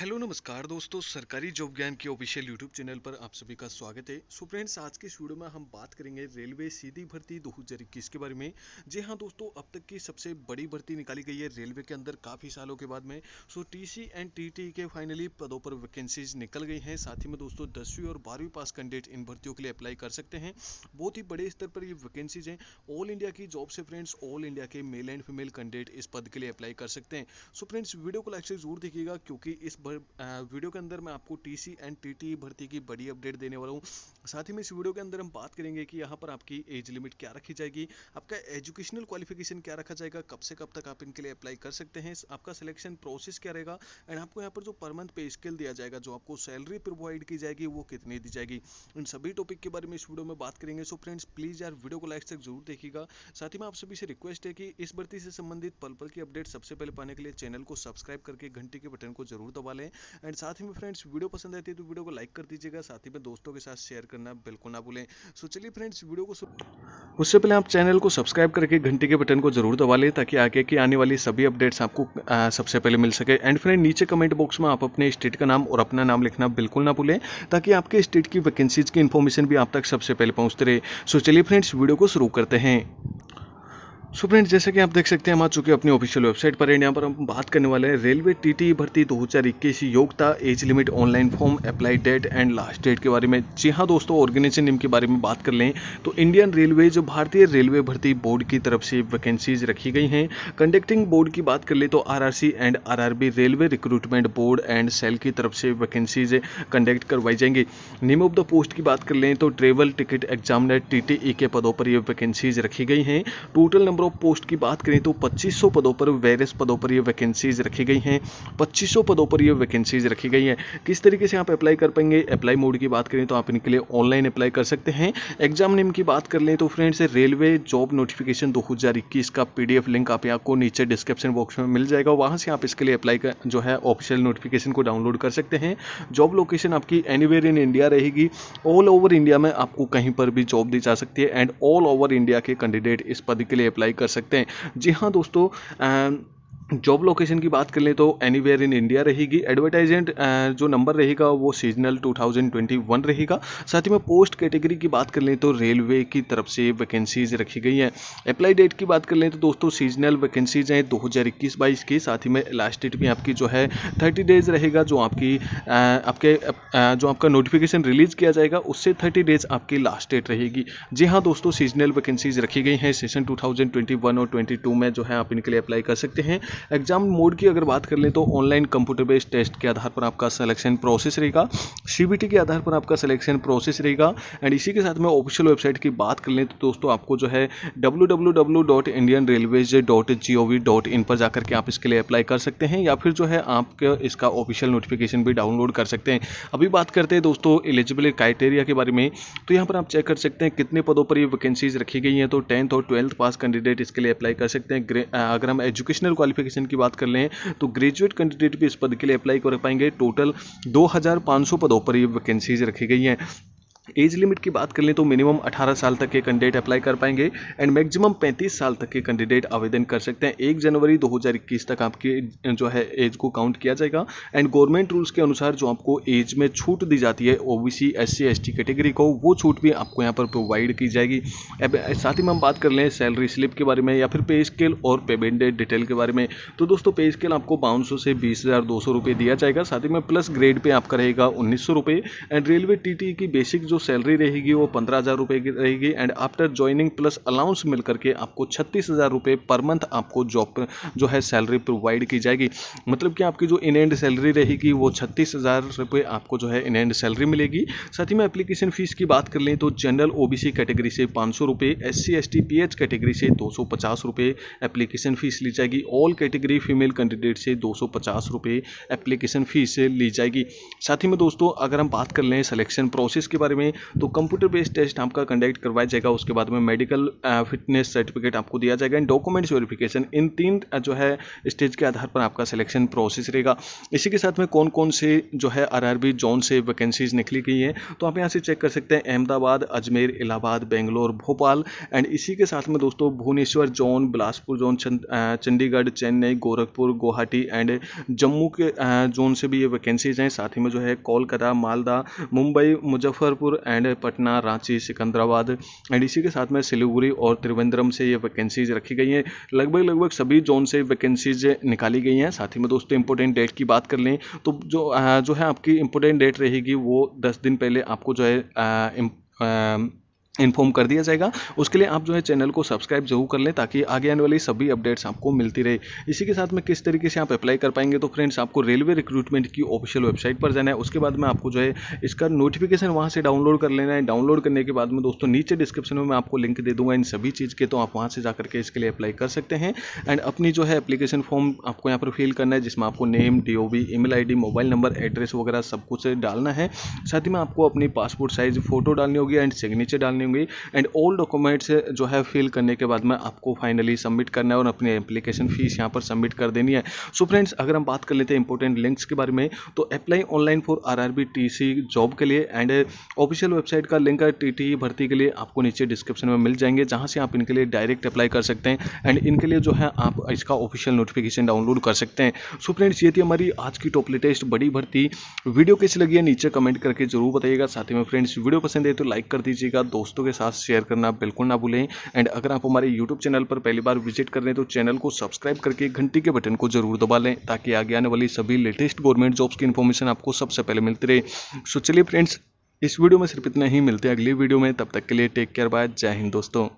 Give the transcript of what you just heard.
hello नमस्कार दोस्तों सरकारी जॉब ज्ञान के ऑफिशियल यूट्यूब चैनल पर आप सभी का स्वागत है सो फ्रेंड्स आज के वीडियो में हम बात करेंगे रेलवे सीधी भर्ती दो हज़ार इक्कीस के बारे में जी हाँ दोस्तों अब तक की सबसे बड़ी भर्ती निकाली गई है रेलवे के अंदर काफ़ी सालों के बाद में सो टीसी एंड टी के फाइनली पदों पर वैकेंसीज निकल गई हैं साथ ही में दोस्तों दसवीं और बारहवीं पास कैंडिडेट इन भर्तियों के लिए अप्लाई कर सकते हैं बहुत ही बड़े स्तर पर ये वैकेंसीज हैं ऑल इंडिया की जॉब से फ्रेंड्स ऑल इंडिया के मेल एंड फीमेल कैंडिडेट इस पद के लिए अप्लाई कर सकते हैं सो फ्रेंड्स वीडियो को लाइक से जरूर देखिएगा क्योंकि इस और वीडियो के अंदर मैं आपको T C and T T भर्ती की बड़ी अपडेट देने वाला हूँ साथ ही में इस वीडियो के अंदर हम बात करेंगे कि यहाँ पर आपकी एज लिमिट क्या रखी जाएगी आपका एजुकेशनल क्वालिफिकेशन क्या रखा जाएगा कब से कब तक आप इनके लिए अप्लाई कर सकते हैं आपका सिलेक्शन प्रोसेस क्या रहेगा एंड आपको यहाँ पर जो पर मंथ पे स्किल दिया जाएगा जो आपको सैलरी प्रोवाइड की जाएगी वो कितनी दी जाएगी इन सभी टॉपिक के बारे में इस वीडियो में बात करेंगे सो फ्रेंड्स प्लीज़ यार वीडियो को लाइक तक जरूर देखिएगा साथ ही में आप सभी से रिक्वेस्ट है कि इस भर्ती से संबंधित पल पल की अपडेट सबसे पहले पाने के लिए चैनल को सब्सक्राइब करके घंटी के बटन को जरूर दबा वाले हैं एंड साथ ही में फ्रेंड्स वीडियो पसंद आती है तो वीडियो को लाइक कर दीजिएगा साथ ही में दोस्तों के साथ शेयर करना बिल्कुल ना भूलें सो चलिए फ्रेंड्स वीडियो को उससे पहले आप चैनल को सब्सक्राइब करके घंटे के बटन को जरूर दबा लें ताकि आगे की आने वाली सभी अपडेट्स आपको सबसे पहले मिल सके एंड फ्रेंड नीचे कमेंट बॉक्स में आप अपने स्टेट का नाम और अपना नाम लिखना बिल्कुल ना भूलें ताकि आपके स्टेट की वैकेंसीज की इन्फॉर्मेशन भी आप तक सबसे पहले पहुंचते रहे सो चलिए फ्रेंड्स वीडियो को शुरू करते हैं सो फ्रेंड्स जैसे कि आप देख सकते हैं हम आ चुके हैं अपनी ऑफिशियल वेबसाइट पर एंड यहाँ पर हम बात करने वाले हैं रेलवे टीटी भर्ती 2021 योग्यता age limit online form apply date and last date के बारे में जी हाँ दोस्तों ऑर्गेनाइजेशन नेम के बारे में बात कर लें तो इंडियन रेलवे जो भारतीय रेलवे भर्ती बोर्ड की तरफ से वैकेंसीज रखी गई हैं कंडक्टिंग बोर्ड की बात कर ले तो R and R railway recruitment board and cell की तरफ से वैकेंसीज कंडक्ट करवाई जाएंगी नेम ऑफ द पोस्ट की बात कर लें तो ट्रेवल टिकट एग्जामिनर टी के पदों पर ये वैकेंसीज रखी गई हैं total number number of post की बात करें तो 2500 पदों पर वेरियस पदों पर ये वैकेंसीज रखी गई हैं 2500 पदों पर ये वैकेंसीज रखी गई हैं किस तरीके से आप अप्लाई कर पाएंगे अप्लाई मोड की बात करें तो आप इनके लिए ऑनलाइन अप्लाई कर सकते हैं एग्जाम नेम की बात कर लें तो फ्रेंड्स रेलवे जॉब नोटिफिकेशन दो का पी लिंक आप यहाँ को नीचे डिस्क्रिप्शन बॉक्स में मिल जाएगा वहाँ से आप इसके लिए अप्लाई कर जो है ऑफिशियल नोटिफिकेशन को डाउनलोड कर सकते हैं जॉब लोकेशन आपकी एनी इन इंडिया रहेगी ऑल ओवर इंडिया में आपको कहीं पर भी जॉब दी जा सकती है एंड ऑल ओवर इंडिया के कैंडिडेट इस पद के लिए अप्लाई अप्लाई कर सकते हैं जी हाँ दोस्तों जॉब लोकेशन की बात कर लें तो एनी वेयर इन इंडिया रहेगी एडवर्टाइजमेंट जो नंबर रहेगा वो सीजनल 2021 रहेगा साथ ही में पोस्ट कैटेगरी की बात कर लें तो रेलवे की तरफ से वैकेंसीज रखी गई हैं अप्लाई डेट की बात कर लें तो दोस्तों सीजनल वैकेंसीज हैं 2021 बाईस की साथ ही में लास्ट डेट भी आपकी जो है थर्टी डेज रहेगा जो आपकी आपके जो आपका नोटिफिकेशन रिलीज किया जाएगा उससे थर्टी डेज आपकी लास्ट डेट रहेगी जी हाँ दोस्तों सीजनल वैकेंसीज रखी गई हैं सेशन टू और ट्वेंटी में जो है आप इनके लिए अप्लाई कर सकते हैं एग्ज़ाम मोड की अगर बात कर लें तो ऑनलाइन कंप्यूटर बेस्ड टेस्ट के आधार पर आपका सिलेक्शन प्रोसेस रहेगा सी के आधार पर आपका सिलेक्शन प्रोसेस रहेगा एंड इसी के साथ में ऑफिशियल वेबसाइट की बात कर लें तो दोस्तों आपको जो है डब्ल्यू पर जाकर के आप इसके लिए अप्लाई कर सकते हैं या फिर जो है आप इसका ऑफिशियल नोटिफिकेशन भी डाउनलोड कर सकते हैं अभी बात करते हैं दोस्तों एलिजिबल क्राइटेरिया के बारे में तो यहाँ पर आप चेक कर सकते हैं कितने पदों पर ये वैकेंसीज रखी गई हैं तो टेंथ और ट्वेल्थ पास कैंडिडेट इसके लिए अप्लाई कर सकते हैं अगर हम एजुकेशनल क्वालिफिकेशन क्वालिफिकेशन की बात कर लें तो ग्रेजुएट कैंडिडेट भी इस पद के लिए अप्लाई कर पाएंगे टोटल दो पदों पर ये वैकेंसीज रखी गई हैं एज लिमिट की बात कर लें तो मिनिमम 18 साल तक के कैंडिडेट अप्लाई कर पाएंगे एंड मैक्सिमम 35 साल तक के कैंडिडेट आवेदन कर सकते हैं एक जनवरी 2021 तक आपकी जो है एज को काउंट किया जाएगा एंड गवर्नमेंट रूल्स के अनुसार जो आपको एज में छूट दी जाती है O B C S C S T category को वो छूट भी आपको यहाँ पर प्रोवाइड की जाएगी साथ ही में हम बात कर लें सैलरी स्लिप के बारे में या फिर पे स्केल और पेमेंट डिटेल के बारे में तो दोस्तों पे स्केल आपको बावन से बीस हज़ार दो सौ रुपये दिया जाएगा साथ ही में प्लस ग्रेड पे आपका रहेगा उन्नीस सौ रुपये एंड रेलवे टी टी की बेसिक जो सैलरी रहेगी वो पंद्रह हज़ार रुपये की रहेगी and after joining plus allowance मिल करके आपको छत्तीस हज़ार रुपये पर मंथ आपको जॉब जो है सैलरी प्रोवाइड की जाएगी मतलब कि आपकी जो इन एंड सैलरी रहेगी वो छत्तीस हज़ार रुपये आपको जो है इन एंड सैलरी मिलेगी साथ ही में एप्लीकेशन फ़ीस की बात कर लें तो general O B C category से पाँच सौ रुपये S C S T P H category से दो सौ पचास रुपये एप्लीकेशन फ़ीस ली जाएगी ऑल कैटेगरी फीमेल कैंडिडेट से दो सौ पचास रुपये एप्लीकेशन फ़ीस ली जाएगी साथ ही में दोस्तों अगर हम बात कर लें सेलेक्शन प्रोसेस के बारे में में तो कंप्यूटर बेस्ड टेस्ट आपका कंडक्ट करवाया जाएगा उसके बाद में मेडिकल फिटनेस सर्टिफिकेट आपको दिया जाएगा एंड डॉक्यूमेंट्स वेरिफिकेशन इन तीन जो है स्टेज के आधार पर आपका सिलेक्शन प्रोसेस रहेगा इसी के साथ में कौन कौन से जो है आरआरबी जोन से वैकेंसीज निकली गई हैं तो आप यहाँ से चेक कर सकते हैं अहमदाबाद अजमेर इलाहाबाद बेंगलोर भोपाल एंड इसी के साथ में दोस्तों Bhubaneswar zone Bilaspur zone Chandigarh Chennai Gorakhpur Guwahati and Jammu के जोन से भी ये वैकेंसीज हैं साथ ही में जो है कोलकाता मालदा मुंबई मुजफ्फरपुर जबलपुर एंड पटना रांची सिकंदराबाद एंड इसी के साथ में सिलीगुड़ी और त्रिवेंद्रम से ये वैकेंसीज रखी गई हैं लगभग लगभग सभी जोन से वैकेंसीज निकाली गई हैं साथ ही में दोस्तों इंपॉर्टेंट डेट की बात कर लें तो जो जो है आपकी इंपॉर्टेंट डेट रहेगी वो दस दिन पहले आपको जो है आ, इन्फॉर्म कर दिया जाएगा उसके लिए आप जो है चैनल को सब्सक्राइब जरूर कर लें ताकि आगे आने वाली सभी अपडेट्स आपको मिलती रहे इसी के साथ में किस तरीके से आप अप्लाई कर पाएंगे तो फ्रेंड्स आपको रेलवे रिक्रूटमेंट की ऑफिशियल वेबसाइट पर जाना है उसके बाद में आपको जो है इसका नोटिफिकेशन वहाँ से डाउनलोड कर लेना है डाउनलोड करने के बाद में दोस्तों नीचे डिस्क्रिप्शन में मैं आपको लिंक दे दूंगा इन सभी चीज़ के तो आप वहाँ से जाकर के इसके लिए अप्लाई कर सकते हैं एंड अपनी जो है एप्लीकेशन फॉर्म आपको यहाँ पर फिल करना है जिसमें आपको name D O B mail I D mobile number address वगैरह सब कुछ डालना है साथ ही में आपको अपनी पासपोर्ट साइज फोटो डालनी होगी एंड सिग्नेचर डालनी करनी होगी एंड ऑल डॉक्यूमेंट्स जो है फिल करने के बाद में आपको फाइनली सबमिट करना है और अपनी एप्लीकेशन फीस यहाँ पर सबमिट कर देनी है सो so फ्रेंड्स अगर हम बात कर लेते हैं इंपॉर्टेंट लिंक्स के बारे में तो apply online for R R job के लिए एंड ऑफिशियल वेबसाइट का लिंक है टी e भर्ती के लिए आपको नीचे डिस्क्रिप्शन में मिल जाएंगे जहाँ से आप इनके लिए डायरेक्ट अप्लाई कर सकते हैं एंड इनके लिए जो है आप इसका ऑफिशियल नोटिफिकेशन डाउनलोड कर सकते हैं सो so फ्रेंड्स ये थी हमारी आज की टॉप लेटेस्ट बड़ी भर्ती वीडियो कैसी लगी है नीचे कमेंट करके जरूर बताइएगा साथ ही में फ्रेंड्स वीडियो पसंद है तो लाइक कर दीजिएगा दोस्तों दोस्तों के साथ शेयर करना बिल्कुल ना भूलें एंड अगर आप हमारे यूट्यूब चैनल पर पहली बार विजिट कर रहे हैं तो चैनल को सब्सक्राइब करके घंटी के बटन को जरूर दबा लें ताकि आगे आने वाली सभी लेटेस्ट गवर्नमेंट जॉब्स की इन्फॉर्मेशन आपको सबसे पहले मिलती रहे सो चलिए फ्रेंड्स इस वीडियो में सिर्फ इतना ही मिलते हैं अगली वीडियो में तब तक के लिए टेक केयर बाय जय हिंद दोस्तों